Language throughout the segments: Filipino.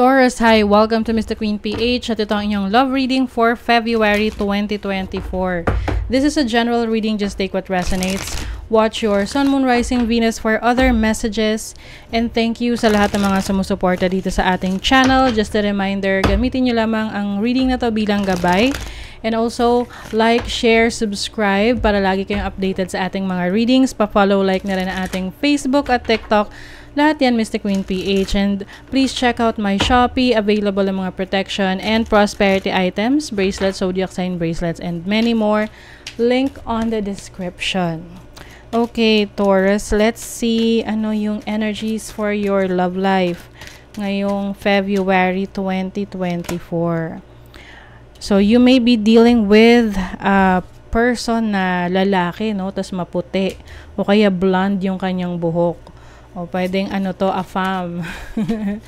Taurus, hi! Welcome to Mr. Queen PH at ito ang inyong love reading for February 2024. This is a general reading, just take what resonates. Watch your Sun, Moon, Rising, Venus for other messages. And thank you sa lahat ng mga sumusuporta dito sa ating channel. Just a reminder, gamitin nyo lamang ang reading na to bilang gabay. And also, like, share, subscribe para lagi kayong updated sa ating mga readings. Pa-follow, like na rin ang ating Facebook at TikTok lahat yan Mr. Queen PH and please check out my Shopee. Available ang mga protection and prosperity items, bracelets, zodiac sign bracelets, and many more. Link on the description. Okay, Taurus, let's see ano yung energies for your love life ngayong February 2024. So, you may be dealing with a person na lalaki, no? Tapos maputi. O kaya blonde yung kanyang buhok. O pwedeng ano to, afam.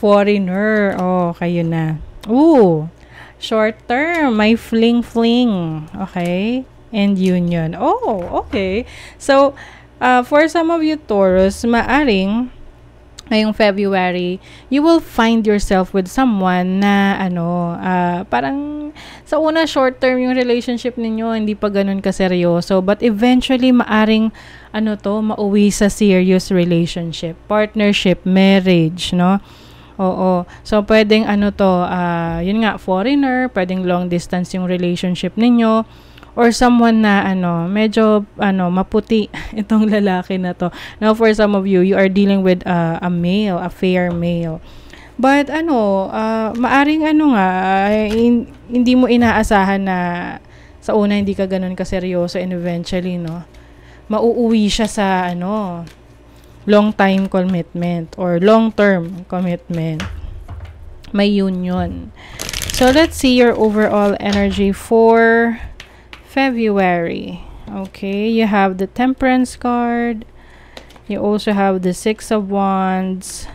Foreigner. O, kayo na. Ooh, short term. May fling-fling. Okay? And union. Oh, okay. So, uh, for some of you Taurus, maaring ngayong February, you will find yourself with someone na ano, uh, parang sa una short term yung relationship ninyo, hindi pa ganun ka seryoso, but eventually maaring ano to, mauwi sa serious relationship, partnership, marriage, no? Oo. So, pwedeng ano to, uh, yun nga, foreigner, pwedeng long distance yung relationship ninyo or someone na ano, medyo ano, maputi itong lalaki na to. Now for some of you, you are dealing with uh, a male, a fair male. But ano, uh, maaring ano nga, in, hindi mo inaasahan na sa una hindi ka ganun kaseryoso and eventually, no, mauuwi siya sa ano, long time commitment or long term commitment. May union. So let's see your overall energy for February. Okay, you have the Temperance card. You also have the Six of Wands.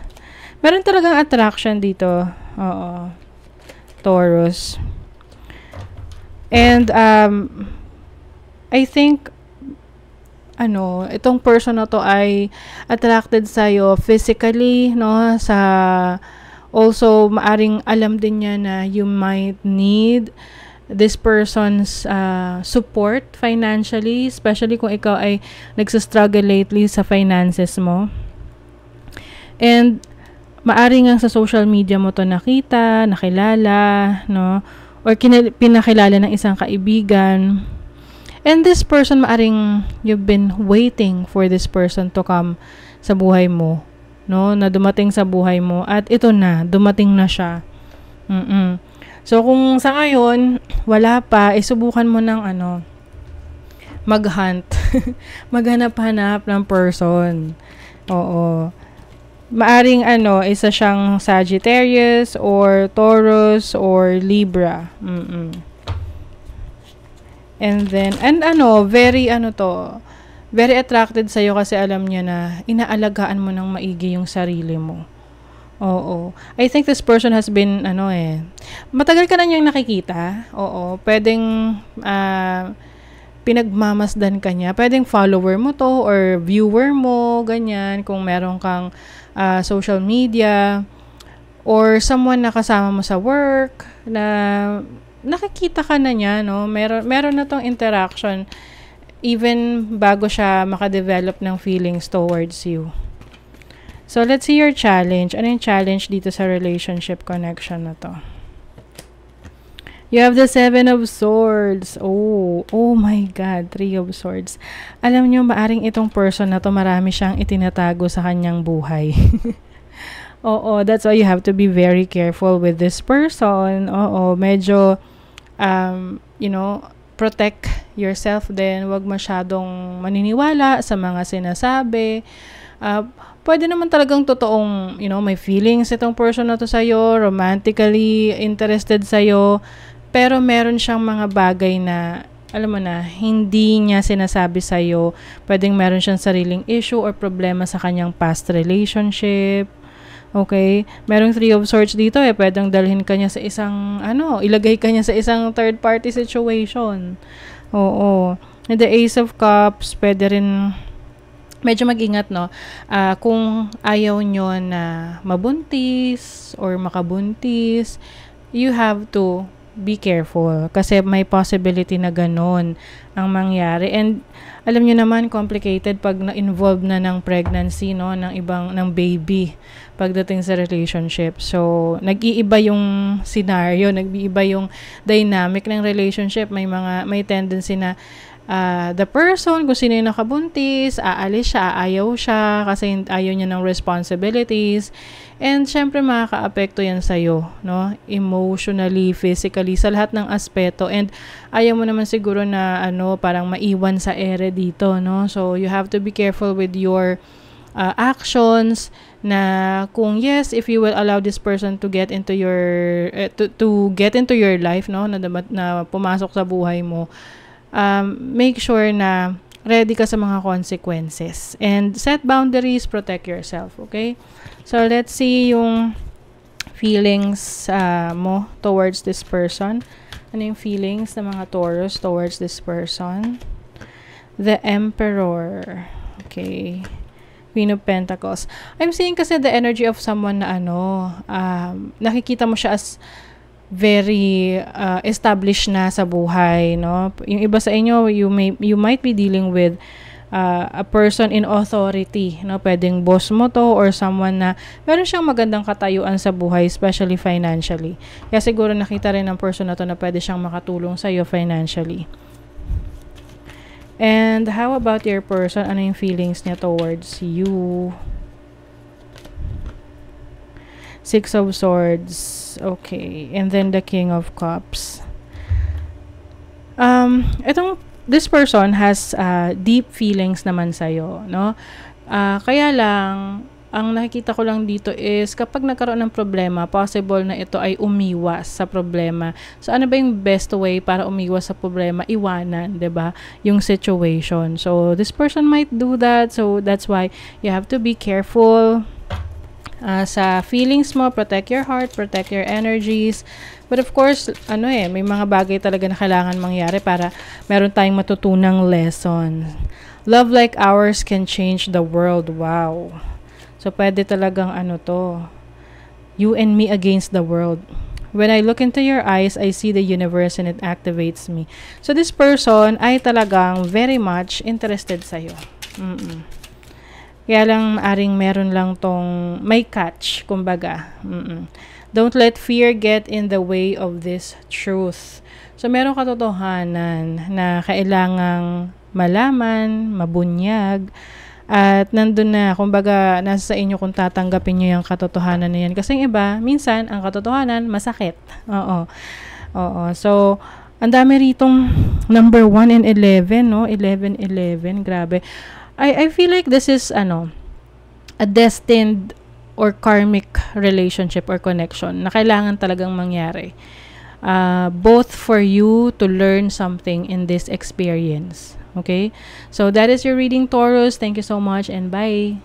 Meron talagang attraction dito. Oo. Taurus. And, um, I think, ano, itong person na to ay attracted sa'yo physically, no? Sa, also, maaring alam din niya na you might need this person's uh, support financially, especially kung ikaw ay nagsastruggle lately sa finances mo. And maari nga sa social media mo to nakita, nakilala, no? Or kinil- pinakilala ng isang kaibigan. And this person, maaring you've been waiting for this person to come sa buhay mo, no? Na dumating sa buhay mo. At ito na, dumating na siya. Mm-mm. So, kung sa ngayon, wala pa, isubukan eh, mo ng ano, mag-hunt. Maghanap-hanap ng person. Oo. Maaring ano, isa siyang Sagittarius or Taurus or Libra. Mm-mm. And then, and ano, very ano to, very attracted sa'yo kasi alam niya na inaalagaan mo ng maigi yung sarili mo. Oo. I think this person has been, ano eh, matagal ka na niyang nakikita. Oo. Pwedeng, ah, uh, pinagmamasdan ka niya. Pwedeng follower mo to or viewer mo, ganyan, kung meron kang uh, social media or someone na kasama mo sa work na nakikita ka na niya, no? Meron, meron na tong interaction even bago siya makadevelop ng feelings towards you. So, let's see your challenge. Ano yung challenge dito sa relationship connection na to? You have the Seven of Swords. Oh, oh my God, Three of Swords. Alam nyo, maaring itong person na to, marami siyang itinatago sa kanyang buhay. Oo, that's why you have to be very careful with this person. Oo, medyo, um, you know, protect yourself then Huwag masyadong maniniwala sa mga sinasabi uh, pwede naman talagang totoong, you know, may feelings itong person na to sa'yo, romantically interested sa'yo, pero meron siyang mga bagay na, alam mo na, hindi niya sinasabi sa'yo. Pwedeng meron siyang sariling issue or problema sa kanyang past relationship, Okay? Merong three of swords dito eh. Pwedeng dalhin ka niya sa isang, ano, ilagay ka niya sa isang third party situation. Oo. And the ace of cups, pwede rin medyo mag-ingat, no? Uh, kung ayaw nyo na mabuntis or makabuntis, you have to be careful kasi may possibility na ganoon ang mangyari and alam niyo naman complicated pag na-involve na ng pregnancy no ng ibang ng baby pagdating sa relationship so nag-iiba yung scenario nag-iiba yung dynamic ng relationship may mga may tendency na uh, the person, kung sino yung nakabuntis, aalis siya, ayaw siya kasi ayaw niya ng responsibilities. And syempre makaka-apekto yan sa'yo, no? Emotionally, physically, sa lahat ng aspeto. And ayaw mo naman siguro na ano, parang maiwan sa ere dito, no? So you have to be careful with your uh, actions na kung yes if you will allow this person to get into your uh, to, to get into your life no na na pumasok sa buhay mo um, make sure na ready ka sa mga consequences. And set boundaries, protect yourself, okay? So, let's see yung feelings uh, mo towards this person. Ano yung feelings ng mga Taurus towards this person? The Emperor. Okay. Queen of Pentacles. I'm seeing kasi the energy of someone na ano, um, nakikita mo siya as very uh, established na sa buhay, no? Yung iba sa inyo, you may you might be dealing with uh, a person in authority, no? Pwedeng boss mo to or someone na meron siyang magandang katayuan sa buhay, especially financially. Kaya siguro nakita rin ng person na to na pwede siyang makatulong sa iyo financially. And how about your person? Ano yung feelings niya towards you? Six of Swords. Okay. And then the King of Cups. Um, itong, this person has uh, deep feelings naman sa iyo no? Uh, kaya lang, ang nakikita ko lang dito is kapag nagkaroon ng problema, possible na ito ay umiwas sa problema. So ano ba yung best way para umiwas sa problema? Iwanan, 'di ba? Yung situation. So this person might do that. So that's why you have to be careful uh, sa feelings mo, protect your heart, protect your energies. But of course, ano eh, may mga bagay talaga na kailangan mangyari para meron tayong matutunang lesson. Love like ours can change the world. Wow. So pwede talagang ano to. You and me against the world. When I look into your eyes, I see the universe and it activates me. So this person ay talagang very much interested sa'yo. Mm-mm. Kaya lang maaring meron lang tong may catch, kumbaga. Mm-mm. Don't let fear get in the way of this truth. So merong katotohanan na kailangang malaman, mabunyag, at nandun na, kumbaga, nasa sa inyo kung tatanggapin nyo yung katotohanan na yan. Kasi yung iba, minsan, ang katotohanan, masakit. Oo. Oo. So, ang dami ritong number 1 and 11, no? 11, 11. Grabe. I, I feel like this is, ano, a destined or karmic relationship or connection na kailangan talagang mangyari. Uh, both for you to learn something in this experience. Okay? So that is your reading, Taurus. Thank you so much and bye.